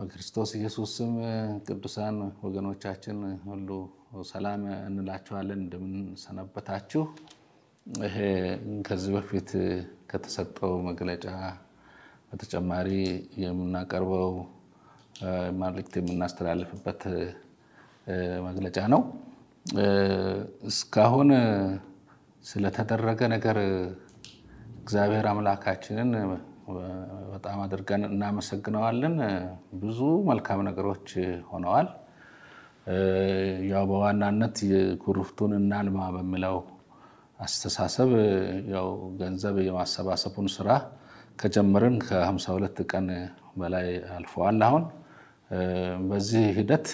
በክርስቶስ ኢየሱስ ስም ቅዱሳን ወገኖቻችን ሁሉ ሰላም እንላችኋለን። እንደምንሰነበታችሁ። ከዚህ በፊት ከተሰጠው መግለጫ በተጨማሪ የምናቀርበው መልዕክት የምናስተላልፍበት መግለጫ ነው። እስካሁን ስለተደረገ ነገር እግዚአብሔር አምላካችንን በጣም አድርገን እናመሰግነዋለን። ብዙ መልካም ነገሮች ሆነዋል። ያው በዋናነት ኩርፍቱን እናልማ በሚለው አስተሳሰብ ያው ገንዘብ የማሰባሰቡን ስራ ከጀመርን ከ52 ቀን በላይ አልፈዋል። አሁን በዚህ ሂደት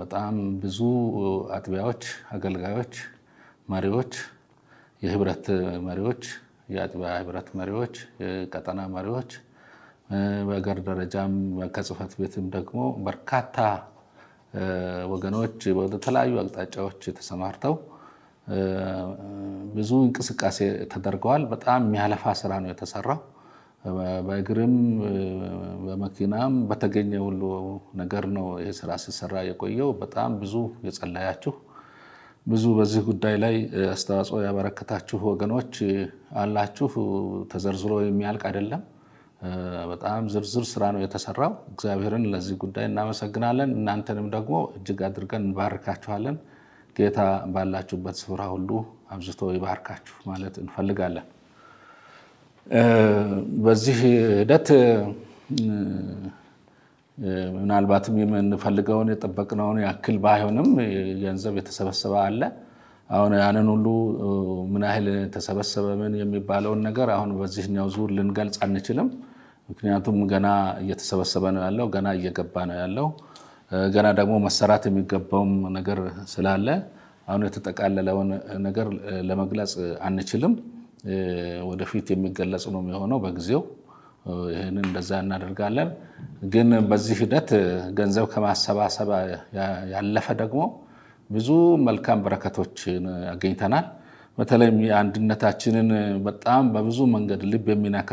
በጣም ብዙ አጥቢያዎች፣ አገልጋዮች፣ መሪዎች፣ የህብረት መሪዎች የአጥቢያ ህብረት መሪዎች፣ የቀጠና መሪዎች በገር ደረጃም ከጽህፈት ቤትም ደግሞ በርካታ ወገኖች ወደ ተለያዩ አቅጣጫዎች ተሰማርተው ብዙ እንቅስቃሴ ተደርገዋል። በጣም የሚያለፋ ስራ ነው የተሰራው። በእግርም በመኪናም በተገኘ ሁሉ ነገር ነው ይህ ስራ ሲሰራ የቆየው። በጣም ብዙ የጸለያችሁ ብዙ በዚህ ጉዳይ ላይ አስተዋጽኦ ያበረከታችሁ ወገኖች አላችሁ። ተዘርዝሮ የሚያልቅ አይደለም። በጣም ዝርዝር ስራ ነው የተሰራው። እግዚአብሔርን ለዚህ ጉዳይ እናመሰግናለን። እናንተንም ደግሞ እጅግ አድርገን እንባርካችኋለን። ጌታ ባላችሁበት ስፍራ ሁሉ አብዝቶ ይባርካችሁ ማለት እንፈልጋለን። በዚህ ሂደት ምናልባትም የምንፈልገውን የጠበቅነውን ያክል ባይሆንም ገንዘብ የተሰበሰበ አለ። አሁን ያንን ሁሉ ምን ያህል ተሰበሰበ ምን የሚባለውን ነገር አሁን በዚህኛው ዙር ልንገልጽ አንችልም። ምክንያቱም ገና እየተሰበሰበ ነው ያለው፣ ገና እየገባ ነው ያለው፣ ገና ደግሞ መሰራት የሚገባውም ነገር ስላለ አሁን የተጠቃለለውን ነገር ለመግለጽ አንችልም። ወደፊት የሚገለጽ ነው የሚሆነው በጊዜው ይህን እንደዛ እናደርጋለን። ግን በዚህ ሂደት ገንዘብ ከማሰባሰብ ያለፈ ደግሞ ብዙ መልካም በረከቶችን አገኝተናል። በተለይም የአንድነታችንን በጣም በብዙ መንገድ ልብ የሚነካ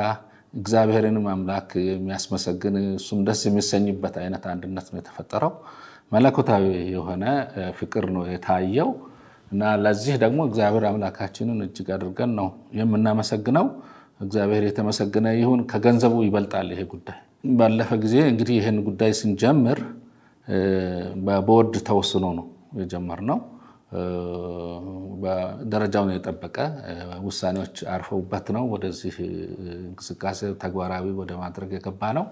እግዚአብሔርን አምላክ የሚያስመሰግን እሱም ደስ የሚሰኝበት አይነት አንድነት ነው የተፈጠረው። መለኮታዊ የሆነ ፍቅር ነው የታየው እና ለዚህ ደግሞ እግዚአብሔር አምላካችንን እጅግ አድርገን ነው የምናመሰግነው። እግዚአብሔር የተመሰገነ ይሁን። ከገንዘቡ ይበልጣል ይሄ ጉዳይ። ባለፈ ጊዜ እንግዲህ ይህን ጉዳይ ስንጀምር በቦርድ ተወስኖ ነው የጀመርነው። ደረጃውን የጠበቀ ውሳኔዎች አርፈውበት ነው ወደዚህ እንቅስቃሴ ተግባራዊ ወደ ማድረግ የገባ ነው።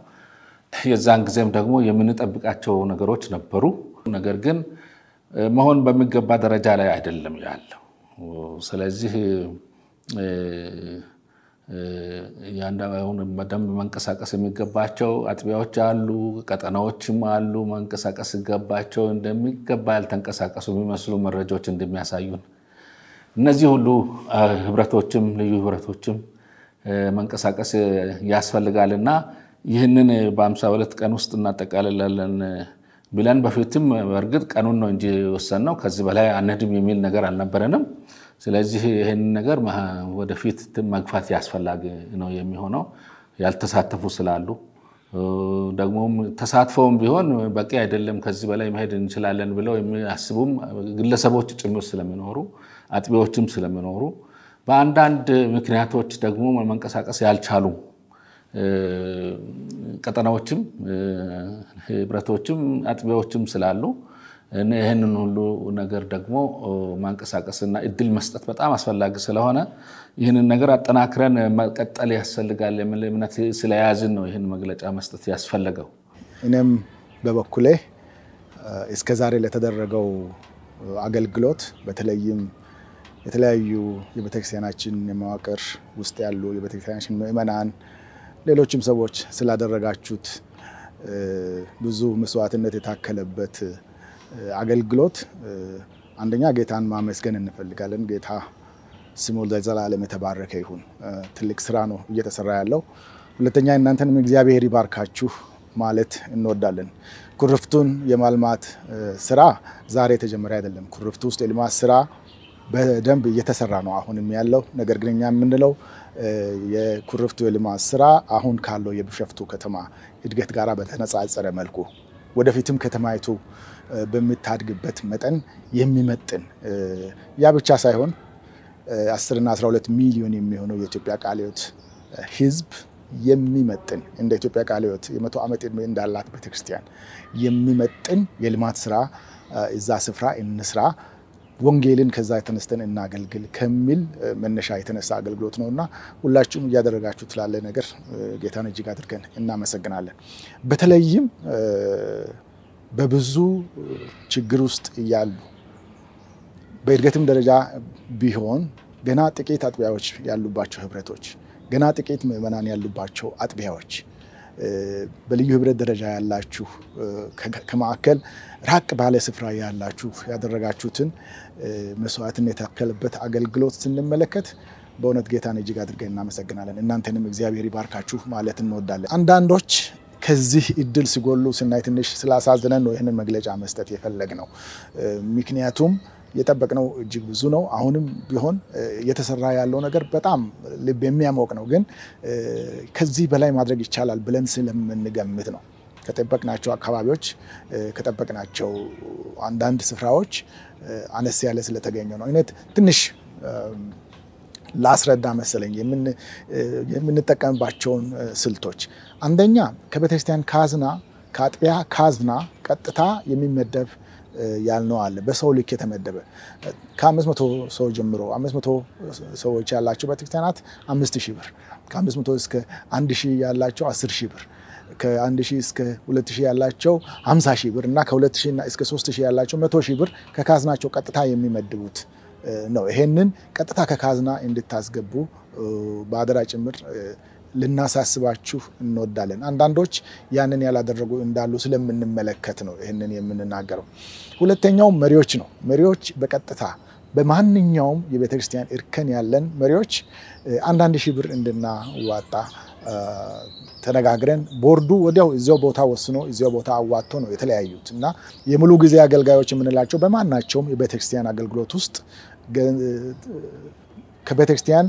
የዛን ጊዜም ደግሞ የምንጠብቃቸው ነገሮች ነበሩ። ነገር ግን መሆን በሚገባ ደረጃ ላይ አይደለም ያለው። ስለዚህ በደንብ መንቀሳቀስ የሚገባቸው አጥቢያዎች አሉ፣ ቀጠናዎችም አሉ። መንቀሳቀስ ሲገባቸው እንደሚገባ ያልተንቀሳቀሱ የሚመስሉ መረጃዎች እንደሚያሳዩን እነዚህ ሁሉ ህብረቶችም ልዩ ህብረቶችም መንቀሳቀስ ያስፈልጋል እና ይህንን በአምሳ ሁለት ቀን ውስጥ እናጠቃልላለን ብለን በፊትም በእርግጥ ቀኑን ነው እንጂ ወሰን ነው ከዚህ በላይ አንሄድም የሚል ነገር አልነበረንም። ስለዚህ ይህን ነገር ወደፊት መግፋት ያስፈላጊ ነው የሚሆነው ያልተሳተፉ ስላሉ ደግሞም ተሳትፈውም ቢሆን በቂ አይደለም፣ ከዚህ በላይ መሄድ እንችላለን ብለው የሚያስቡም ግለሰቦች ጭምር ስለሚኖሩ አጥቢዎችም ስለሚኖሩ በአንዳንድ ምክንያቶች ደግሞ መንቀሳቀስ ያልቻሉ ቀጠናዎችም ህብረቶችም አጥቢዎችም ስላሉ ይህንን ሁሉ ነገር ደግሞ ማንቀሳቀስና እድል መስጠት በጣም አስፈላጊ ስለሆነ ይህንን ነገር አጠናክረን መቀጠል ያስፈልጋል የሚል እምነት ስለያዝን ነው ይህን መግለጫ መስጠት ያስፈለገው። እኔም በበኩሌ እስከዛሬ ለተደረገው አገልግሎት በተለይም የተለያዩ የቤተክርስቲያናችን የመዋቅር ውስጥ ያሉ የቤተክርስቲያናችን ምእመናን ሌሎችም ሰዎች ስላደረጋችሁት ብዙ መስዋዕትነት የታከለበት አገልግሎት አንደኛ ጌታን ማመስገን እንፈልጋለን። ጌታ ስሙ ለዘላለም የተባረከ ይሁን። ትልቅ ስራ ነው እየተሰራ ያለው። ሁለተኛ እናንተንም እግዚአብሔር ይባርካችሁ ማለት እንወዳለን። ኩርፍቱን የማልማት ስራ ዛሬ የተጀመረ አይደለም። ኩርፍቱ ውስጥ የልማት ስራ በደንብ እየተሰራ ነው አሁንም ያለው። ነገር ግን እኛ የምንለው የኩርፍቱ የልማት ስራ አሁን ካለው የቢሾፍቱ ከተማ እድገት ጋር በተነጻጸረ መልኩ ወደፊትም ከተማይቱ በምታድግበት መጠን የሚመጥን ያ ብቻ ሳይሆን 10 እና 12 ሚሊዮን የሚሆነው የኢትዮጵያ ቃለ ሕይወት ህዝብ የሚመጥን እንደ ኢትዮጵያ ቃለ ሕይወት የመቶ ዓመት ዕድሜ እንዳላት ቤተክርስቲያን የሚመጥን የልማት ስራ እዛ ስፍራ እንስራ፣ ወንጌልን ከዛ የተነስተን እናገልግል ከሚል መነሻ የተነሳ አገልግሎት ነው እና ሁላችሁም እያደረጋችሁ ትላለ ነገር ጌታን እጅግ አድርገን እናመሰግናለን። በተለይም በብዙ ችግር ውስጥ ያሉ በእድገትም ደረጃ ቢሆን ገና ጥቂት አጥቢያዎች ያሉባቸው ህብረቶች፣ ገና ጥቂት ምዕመናን ያሉባቸው አጥቢያዎች፣ በልዩ ህብረት ደረጃ ያላችሁ፣ ከማዕከል ራቅ ባለ ስፍራ ያላችሁ ያደረጋችሁትን መስዋዕትን የታከለበት አገልግሎት ስንመለከት በእውነት ጌታን እጅግ አድርገን እናመሰግናለን። እናንተንም እግዚአብሔር ይባርካችሁ ማለት እንወዳለን። አንዳንዶች ከዚህ እድል ሲጎሉ ስናይ ትንሽ ስላሳዝነን ነው ይህንን መግለጫ መስጠት የፈለግ ነው። ምክንያቱም የጠበቅነው እጅግ ብዙ ነው። አሁንም ቢሆን እየተሰራ ያለው ነገር በጣም ልብ የሚያሞቅ ነው። ግን ከዚህ በላይ ማድረግ ይቻላል ብለን ስለምንገምት ነው ከጠበቅናቸው አካባቢዎች ከጠበቅናቸው አንዳንድ ስፍራዎች አነስ ያለ ስለተገኘ ነው። እውነት ትንሽ ላስረዳ መሰለኝ የምንጠቀምባቸውን ስልቶች። አንደኛ ከቤተክርስቲያን ካዝና ከአጥቢያ ካዝና ቀጥታ የሚመደብ ያልነው በሰው ልክ የተመደበ ከ500 ሰው ጀምሮ 500 ሰዎች ያላቸው ቤተክርስቲያናት 5000 ብር፣ ከ500 እስከ 1000 ያላቸው 10000 ብር፣ ከ1000 እስከ 2000 ያላቸው 50000 ብር እና ከ2000 እስከ 3000 ያላቸው 100000 ብር ከካዝናቸው ቀጥታ የሚመድቡት ነው። ይሄንን ቀጥታ ከካዝና እንድታስገቡ በአደራ ጭምር ልናሳስባችሁ እንወዳለን። አንዳንዶች ያንን ያላደረጉ እንዳሉ ስለምንመለከት ነው ይህንን የምንናገረው። ሁለተኛው መሪዎች ነው። መሪዎች በቀጥታ በማንኛውም የቤተክርስቲያን እርከን ያለን መሪዎች አንዳንድ ሺህ ብር እንድናዋጣ ተነጋግረን ቦርዱ ወዲያው እዚያው ቦታ ወስኖ እዚያው ቦታ አዋጥቶ ነው የተለያዩት እና የሙሉ ጊዜ አገልጋዮች የምንላቸው በማናቸውም የቤተክርስቲያን አገልግሎት ውስጥ ከቤተክርስቲያን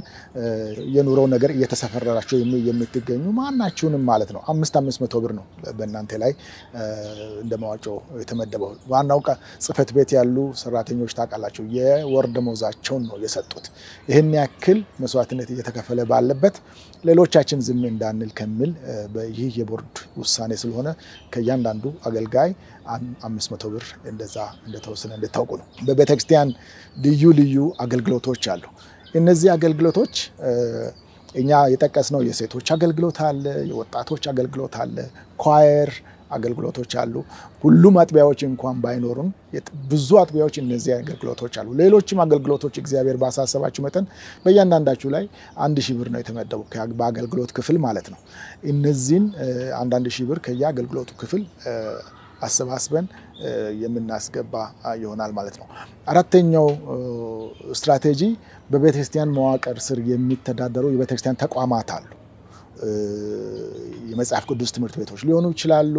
የኑሮው ነገር እየተሰፈረራቸው የምትገኙ ማናችሁንም ማለት ነው። አምስት አምስት መቶ ብር ነው በእናንተ ላይ እንደ መዋጮ የተመደበው። ዋናው ጽህፈት ቤት ያሉ ሰራተኞች ታውቃላቸው የወር ደመወዛቸውን ነው የሰጡት። ይህን ያክል መስዋዕትነት እየተከፈለ ባለበት ሌሎቻችን ዝም እንዳንል ከሚል ይህ የቦርድ ውሳኔ ስለሆነ ከእያንዳንዱ አገልጋይ አምስት መቶ ብር እንደዛ እንደተወሰነ እንድታውቁ ነው። በቤተክርስቲያን ልዩ ልዩ አገልግሎቶች አሉ። እነዚህ አገልግሎቶች እኛ የጠቀስነው የሴቶች አገልግሎት አለ፣ የወጣቶች አገልግሎት አለ፣ ኳየር አገልግሎቶች አሉ። ሁሉም አጥቢያዎች እንኳን ባይኖሩም ብዙ አጥቢያዎች እነዚህ አገልግሎቶች አሉ። ሌሎችም አገልግሎቶች እግዚአብሔር ባሳሰባችሁ መጠን በእያንዳንዳችሁ ላይ አንድ ሺህ ብር ነው የተመደቡ በአገልግሎት ክፍል ማለት ነው። እነዚህን አንዳንድ ሺህ ብር ከየአገልግሎቱ ክፍል አሰባስበን የምናስገባ ይሆናል ማለት ነው። አራተኛው ስትራቴጂ በቤተክርስቲያን መዋቅር ስር የሚተዳደሩ የቤተክርስቲያን ተቋማት አሉ። የመጽሐፍ ቅዱስ ትምህርት ቤቶች ሊሆኑ ይችላሉ።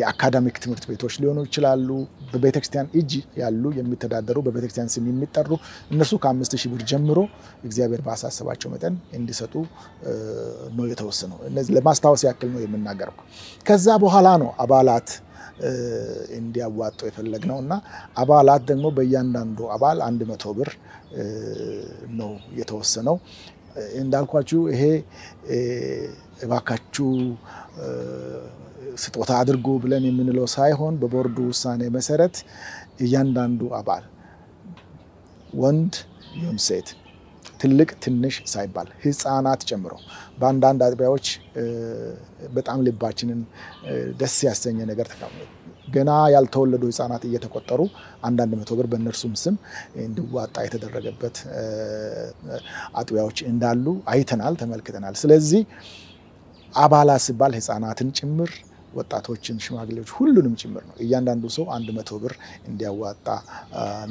የአካዳሚክ ትምህርት ቤቶች ሊሆኑ ይችላሉ። በቤተክርስቲያን እጅ ያሉ የሚተዳደሩ በቤተክርስቲያን ስም የሚጠሩ እነሱ ከአምስት ሺህ ብር ጀምሮ እግዚአብሔር ባሳሰባቸው መጠን እንዲሰጡ ነው የተወሰነው። ለማስታወስ ያክል ነው የምናገረው። ከዛ በኋላ ነው አባላት እንዲያዋጡ የፈለግ ነው እና አባላት ደግሞ በእያንዳንዱ አባል አንድ መቶ ብር ነው የተወሰነው። እንዳልኳችሁ ይሄ እባካችሁ ስጦታ አድርጉ ብለን የምንለው ሳይሆን በቦርዱ ውሳኔ መሰረት እያንዳንዱ አባል ወንድ ይሁን ሴት ትልቅ ትንሽ ሳይባል ህፃናት ጨምሮ በአንዳንድ አጥቢያዎች በጣም ልባችንን ደስ ያሰኘ ነገር ተካፍሏል። ገና ያልተወለዱ ህፃናት እየተቆጠሩ አንዳንድ መቶ ብር በእነርሱም ስም እንዲዋጣ የተደረገበት አጥቢያዎች እንዳሉ አይተናል፣ ተመልክተናል። ስለዚህ አባላ ሲባል ህፃናትን ጭምር ወጣቶችን፣ ሽማግሌዎች ሁሉንም ጭምር ነው። እያንዳንዱ ሰው አንድ መቶ ብር እንዲያዋጣ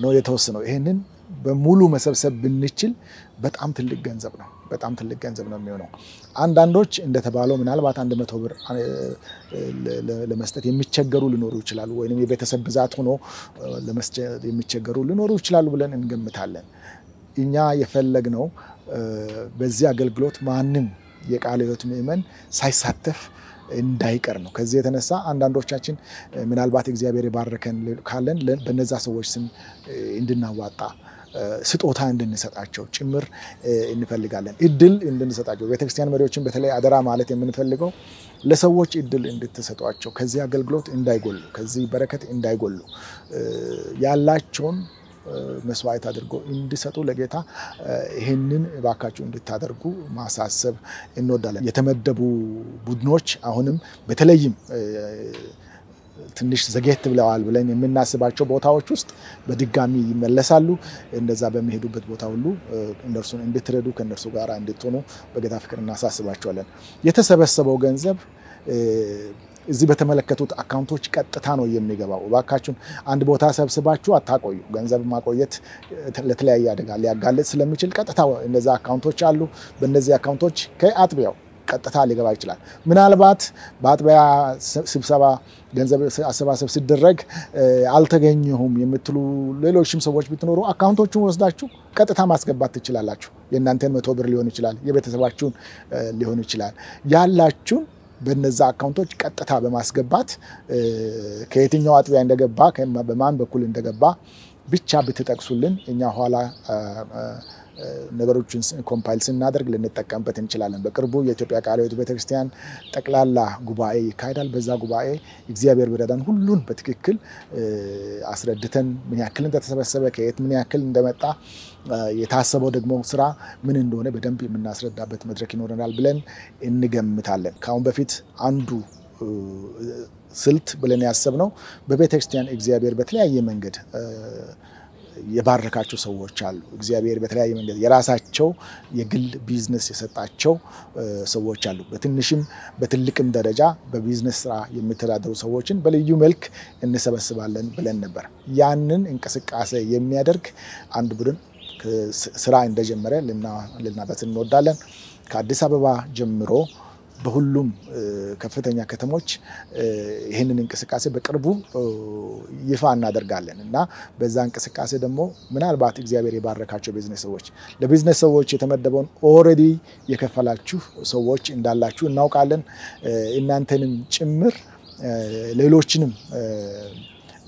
ነው የተወሰነው ይህንን በሙሉ መሰብሰብ ብንችል በጣም ትልቅ ገንዘብ ነው። በጣም ትልቅ ገንዘብ ነው የሚሆነው። አንዳንዶች እንደተባለው ምናልባት አንድ መቶ ብር ለመስጠት የሚቸገሩ ሊኖሩ ይችላሉ፣ ወይም የቤተሰብ ብዛት ሆኖ ለመስጠት የሚቸገሩ ሊኖሩ ይችላሉ ብለን እንገምታለን። እኛ የፈለግነው በዚህ አገልግሎት ማንም የቃለ ሕይወት ምዕመን ሳይሳተፍ እንዳይቀር ነው። ከዚህ የተነሳ አንዳንዶቻችን ምናልባት እግዚአብሔር የባረከን ካለን በነዛ ሰዎች ስም እንድናዋጣ ስጦታ እንድንሰጣቸው ጭምር እንፈልጋለን። እድል እንድንሰጣቸው ቤተክርስቲያን መሪዎችን በተለይ አደራ ማለት የምንፈልገው ለሰዎች እድል እንድትሰጧቸው ከዚህ አገልግሎት እንዳይጎሉ፣ ከዚህ በረከት እንዳይጎሉ ያላቸውን መስዋዕት አድርጎ እንዲሰጡ ለጌታ ይህንን እባካችሁ እንድታደርጉ ማሳሰብ እንወዳለን። የተመደቡ ቡድኖች አሁንም በተለይም ትንሽ ዘጌት ብለዋል ብለን የምናስባቸው ቦታዎች ውስጥ በድጋሚ ይመለሳሉ። እንደዛ በሚሄዱበት ቦታ ሁሉ እነርሱን እንድትረዱ ከእነርሱ ጋር እንድትሆኑ በጌታ ፍቅር እናሳስባቸዋለን። የተሰበሰበው ገንዘብ እዚህ በተመለከቱት አካውንቶች ቀጥታ ነው የሚገባው። እባካችሁን አንድ ቦታ ሰብስባችሁ አታቆዩ። ገንዘብ ማቆየት ለተለያየ አደጋ ሊያጋልጥ ስለሚችል ቀጥታ እነዚ አካውንቶች አሉ። በእነዚህ አካውንቶች ከአጥቢያው ቀጥታ ሊገባ ይችላል። ምናልባት በአጥቢያ ስብሰባ ገንዘብ አሰባሰብ ሲደረግ አልተገኘሁም የምትሉ ሌሎችም ሰዎች ብትኖሩ አካውንቶቹን ወስዳችሁ ቀጥታ ማስገባት ትችላላችሁ። የእናንተን መቶ ብር ሊሆን ይችላል፣ የቤተሰባችሁን ሊሆን ይችላል። ያላችሁን በነዛ አካውንቶች ቀጥታ በማስገባት ከየትኛው አጥቢያ እንደገባ በማን በኩል እንደገባ ብቻ ብትጠቅሱልን እኛ ኋላ ነገሮችን ኮምፓይል ስናደርግ ልንጠቀምበት እንችላለን። በቅርቡ የኢትዮጵያ ቃለ ሕይወት ቤተክርስቲያን ጠቅላላ ጉባኤ ይካሄዳል። በዛ ጉባኤ እግዚአብሔር ብረዳን ሁሉን በትክክል አስረድተን ምን ያክል እንደተሰበሰበ ከየት ምን ያክል እንደመጣ የታሰበው ደግሞ ስራ ምን እንደሆነ በደንብ የምናስረዳበት መድረክ ይኖረናል ብለን እንገምታለን። ከአሁን በፊት አንዱ ስልት ብለን ያሰብነው በቤተክርስቲያን እግዚአብሔር በተለያየ መንገድ የባረካቸው ሰዎች አሉ። እግዚአብሔር በተለያየ መንገድ የራሳቸው የግል ቢዝነስ የሰጣቸው ሰዎች አሉ። በትንሽም በትልቅም ደረጃ በቢዝነስ ስራ የሚተዳደሩ ሰዎችን በልዩ መልክ እንሰበስባለን ብለን ነበር። ያንን እንቅስቃሴ የሚያደርግ አንድ ቡድን ስራ እንደጀመረ ልናበስን እንወዳለን። ከአዲስ አበባ ጀምሮ በሁሉም ከፍተኛ ከተሞች ይህንን እንቅስቃሴ በቅርቡ ይፋ እናደርጋለን እና በዛ እንቅስቃሴ ደግሞ ምናልባት እግዚአብሔር የባረካቸው ቢዝነስ ሰዎች ለቢዝነስ ሰዎች የተመደበውን ኦልሬዲ የከፈላችሁ ሰዎች እንዳላችሁ እናውቃለን። እናንተንም ጭምር ሌሎችንም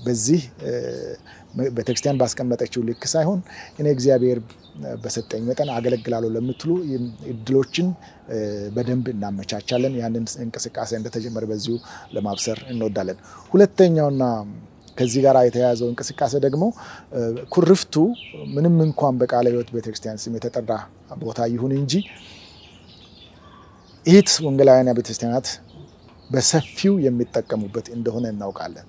በዚህ ቤተክርስቲያን ባስቀመጠችው ልክ ሳይሆን እኔ እግዚአብሔር በሰጠኝ መጠን አገለግላለሁ ለምትሉ እድሎችን በደንብ እናመቻቻለን። ያንን እንቅስቃሴ እንደተጀመረ በዚሁ ለማብሰር እንወዳለን። ሁለተኛውና ከዚህ ጋር የተያያዘው እንቅስቃሴ ደግሞ ኩርፍቱ ምንም እንኳን በቃለ ሕይወት ቤተክርስቲያን ስም የተጠራ ቦታ ይሁን እንጂ ይህት ወንጌላውያን ቤተክርስቲያናት በሰፊው የሚጠቀሙበት እንደሆነ እናውቃለን።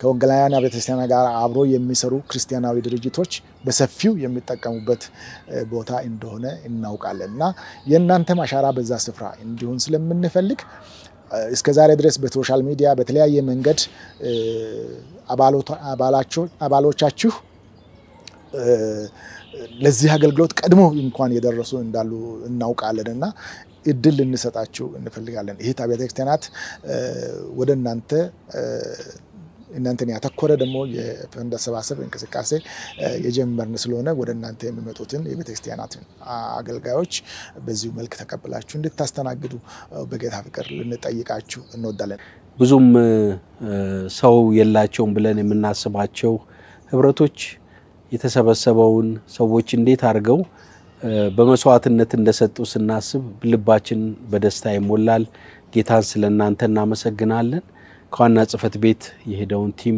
ከወንጌላውያን ቤተክርስቲያን ጋር አብሮ የሚሰሩ ክርስቲያናዊ ድርጅቶች በሰፊው የሚጠቀሙበት ቦታ እንደሆነ እናውቃለን እና የእናንተም አሻራ በዛ ስፍራ እንዲሁን ስለምንፈልግ እስከ ዛሬ ድረስ በሶሻል ሚዲያ በተለያየ መንገድ አባሎቻችሁ ለዚህ አገልግሎት ቀድሞ እንኳን የደረሱ እንዳሉ እናውቃለን እና እድል ልንሰጣችሁ እንፈልጋለን። ይህ አብያተ ክርስቲያናት ወደ እናንተ እናንተን ያተኮረ ደግሞ የፈንድ አሰባሰብ እንቅስቃሴ የጀመርን ስለሆነ ወደ እናንተ የሚመጡትን የቤተክርስቲያናትን አገልጋዮች በዚሁ መልክ ተቀብላችሁ እንድታስተናግዱ በጌታ ፍቅር ልንጠይቃችሁ እንወዳለን። ብዙም ሰው የላቸውም ብለን የምናስባቸው ህብረቶች የተሰበሰበውን ሰዎች እንዴት አድርገው በመስዋዕትነት እንደሰጡ ስናስብ ልባችን በደስታ ይሞላል። ጌታን ስለ እናንተ እናመሰግናለን። ከዋና ጽህፈት ቤት የሄደውን ቲም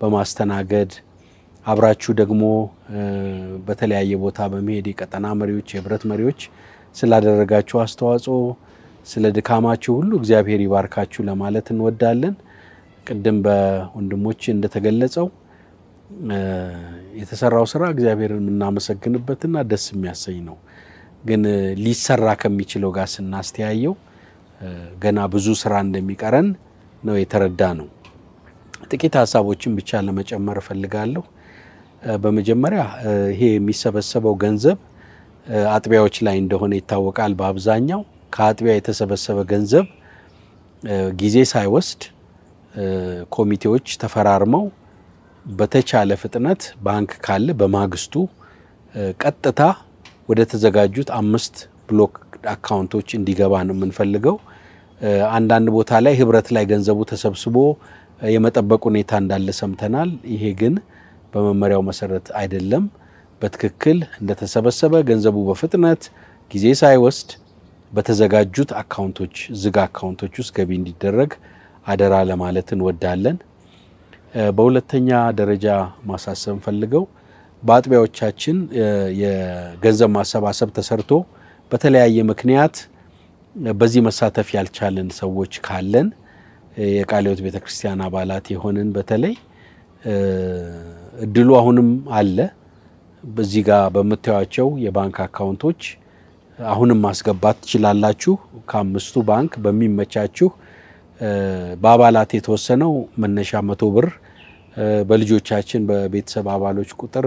በማስተናገድ አብራችሁ ደግሞ በተለያየ ቦታ በመሄድ የቀጠና መሪዎች፣ የህብረት መሪዎች ስላደረጋችሁ አስተዋጽኦ፣ ስለ ድካማችሁ ሁሉ እግዚአብሔር ይባርካችሁ ለማለት እንወዳለን። ቅድም በወንድሞች እንደተገለጸው የተሰራው ስራ እግዚአብሔርን የምናመሰግንበትና ደስ የሚያሰኝ ነው። ግን ሊሰራ ከሚችለው ጋር ስናስተያየው ገና ብዙ ስራ እንደሚቀረን ነው የተረዳ ነው። ጥቂት ሀሳቦችን ብቻ ለመጨመር እፈልጋለሁ። በመጀመሪያ ይሄ የሚሰበሰበው ገንዘብ አጥቢያዎች ላይ እንደሆነ ይታወቃል። በአብዛኛው ከአጥቢያ የተሰበሰበ ገንዘብ ጊዜ ሳይወስድ ኮሚቴዎች ተፈራርመው በተቻለ ፍጥነት ባንክ ካለ በማግስቱ ቀጥታ ወደ ተዘጋጁት አምስት ብሎክ አካውንቶች እንዲገባ ነው የምንፈልገው። አንዳንድ ቦታ ላይ ህብረት ላይ ገንዘቡ ተሰብስቦ የመጠበቅ ሁኔታ እንዳለ ሰምተናል። ይሄ ግን በመመሪያው መሰረት አይደለም። በትክክል እንደተሰበሰበ ገንዘቡ በፍጥነት ጊዜ ሳይወስድ በተዘጋጁት አካውንቶች ዝግ አካውንቶች ውስጥ ገቢ እንዲደረግ አደራ ለማለት እንወዳለን። በሁለተኛ ደረጃ ማሳሰብ ፈልገው በአጥቢያዎቻችን የገንዘብ ማሰባሰብ ተሰርቶ በተለያየ ምክንያት በዚህ መሳተፍ ያልቻለን ሰዎች ካለን የቃለ ሕይወት ቤተክርስቲያን አባላት የሆንን በተለይ እድሉ አሁንም አለ። በዚህ ጋር በምታዩቸው የባንክ አካውንቶች አሁንም ማስገባት ትችላላችሁ። ከአምስቱ ባንክ በሚመቻችሁ በአባላት የተወሰነው መነሻ መቶ ብር በልጆቻችን በቤተሰብ አባሎች ቁጥር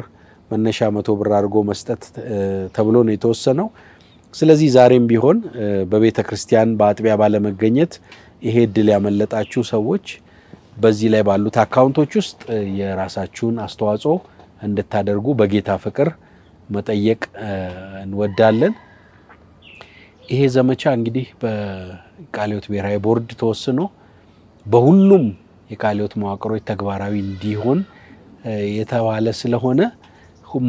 መነሻ መቶ ብር አድርጎ መስጠት ተብሎ ነው የተወሰነው። ስለዚህ ዛሬም ቢሆን በቤተ ክርስቲያን በአጥቢያ ባለመገኘት ይሄ እድል ያመለጣችሁ ሰዎች በዚህ ላይ ባሉት አካውንቶች ውስጥ የራሳችሁን አስተዋጽኦ እንድታደርጉ በጌታ ፍቅር መጠየቅ እንወዳለን። ይሄ ዘመቻ እንግዲህ በቃሊዮት ብሔራዊ ቦርድ ተወስኖ በሁሉም የቃሊዮት መዋቅሮች ተግባራዊ እንዲሆን የተባለ ስለሆነ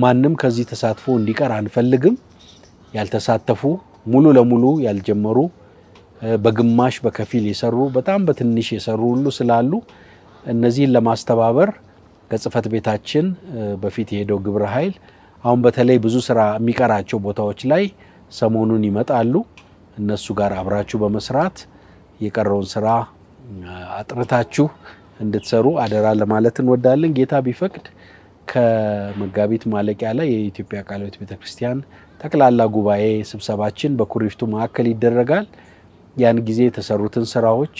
ማንም ከዚህ ተሳትፎ እንዲቀር አንፈልግም። ያልተሳተፉ ሙሉ ለሙሉ ያልጀመሩ በግማሽ በከፊል የሰሩ በጣም በትንሽ የሰሩ ሁሉ ስላሉ እነዚህን ለማስተባበር ከጽህፈት ቤታችን በፊት የሄደው ግብረ ኃይል አሁን በተለይ ብዙ ስራ የሚቀራቸው ቦታዎች ላይ ሰሞኑን ይመጣሉ። እነሱ ጋር አብራችሁ በመስራት የቀረውን ስራ አጥርታችሁ እንድትሰሩ አደራ ለማለት እንወዳለን። ጌታ ቢፈቅድ ከመጋቢት ማለቂያ ላይ የኢትዮጵያ ቃለ ሕይወት ቤተክርስቲያን ጠቅላላ ጉባኤ ስብሰባችን በኩሪፍቱ ማዕከል ይደረጋል። ያን ጊዜ የተሰሩትን ስራዎች፣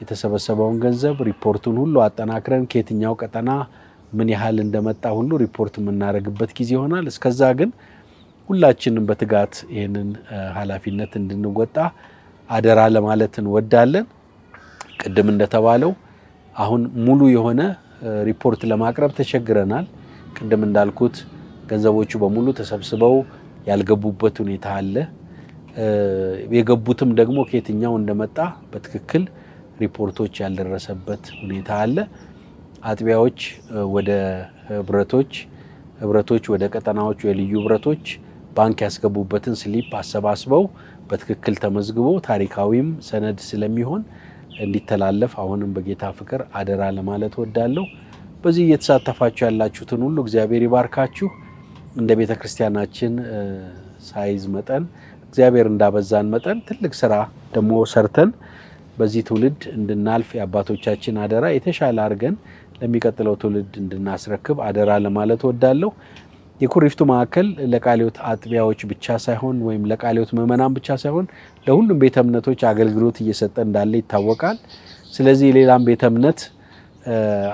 የተሰበሰበውን ገንዘብ ሪፖርቱን ሁሉ አጠናክረን ከየትኛው ቀጠና ምን ያህል እንደመጣ ሁሉ ሪፖርት የምናደርግበት ጊዜ ይሆናል። እስከዛ ግን ሁላችንም በትጋት ይህንን ኃላፊነት እንድንወጣ አደራ ለማለት እንወዳለን። ቅድም እንደተባለው አሁን ሙሉ የሆነ ሪፖርት ለማቅረብ ተቸግረናል። ቅድም እንዳልኩት ገንዘቦቹ በሙሉ ተሰብስበው ያልገቡበት ሁኔታ አለ። የገቡትም ደግሞ ከየትኛው እንደመጣ በትክክል ሪፖርቶች ያልደረሰበት ሁኔታ አለ። አጥቢያዎች ወደ ህብረቶች፣ ህብረቶች ወደ ቀጠናዎች የልዩ ህብረቶች ባንክ ያስገቡበትን ስሊፕ አሰባስበው በትክክል ተመዝግቦ ታሪካዊም ሰነድ ስለሚሆን እንዲተላለፍ አሁንም በጌታ ፍቅር አደራ ለማለት ወዳለሁ። በዚህ እየተሳተፋችሁ ያላችሁትን ሁሉ እግዚአብሔር ይባርካችሁ። እንደ ቤተ ክርስቲያናችን ሳይዝ መጠን እግዚአብሔር እንዳበዛን መጠን ትልቅ ስራ ደግሞ ሰርተን በዚህ ትውልድ እንድናልፍ የአባቶቻችን አደራ የተሻለ አድርገን ለሚቀጥለው ትውልድ እንድናስረክብ አደራ ለማለት ወዳለሁ። የኩሪፍቱ ማዕከል ለቃሊዮት አጥቢያዎች ብቻ ሳይሆን ወይም ለቃሊዮት ምዕመናን ብቻ ሳይሆን ለሁሉም ቤተ እምነቶች አገልግሎት እየሰጠ እንዳለ ይታወቃል። ስለዚህ ሌላም ቤተ እምነት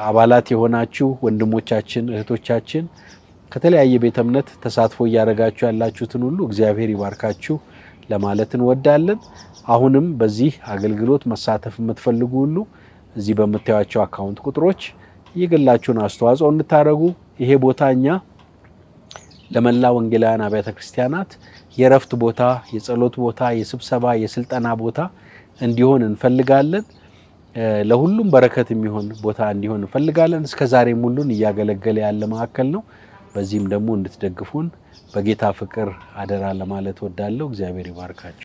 አባላት የሆናችሁ ወንድሞቻችን እህቶቻችን ከተለያየ ቤተ እምነት ተሳትፎ እያደረጋችሁ ያላችሁትን ሁሉ እግዚአብሔር ይባርካችሁ ለማለት እንወዳለን። አሁንም በዚህ አገልግሎት መሳተፍ የምትፈልጉ ሁሉ እዚህ በምታዩቸው አካውንት ቁጥሮች የግላችሁን አስተዋጽኦ እንታደረጉ። ይሄ ቦታ እኛ ለመላ ወንጌላውያን አብያተ ክርስቲያናት የእረፍት ቦታ፣ የጸሎት ቦታ፣ የስብሰባ፣ የስልጠና ቦታ እንዲሆን እንፈልጋለን። ለሁሉም በረከት የሚሆን ቦታ እንዲሆን እንፈልጋለን። እስከ ዛሬም ሁሉን እያገለገለ ያለ ማዕከል ነው። በዚህም ደግሞ እንድትደግፉን በጌታ ፍቅር አደራ ለማለት ወዳለው እግዚአብሔር ይባርካቸው።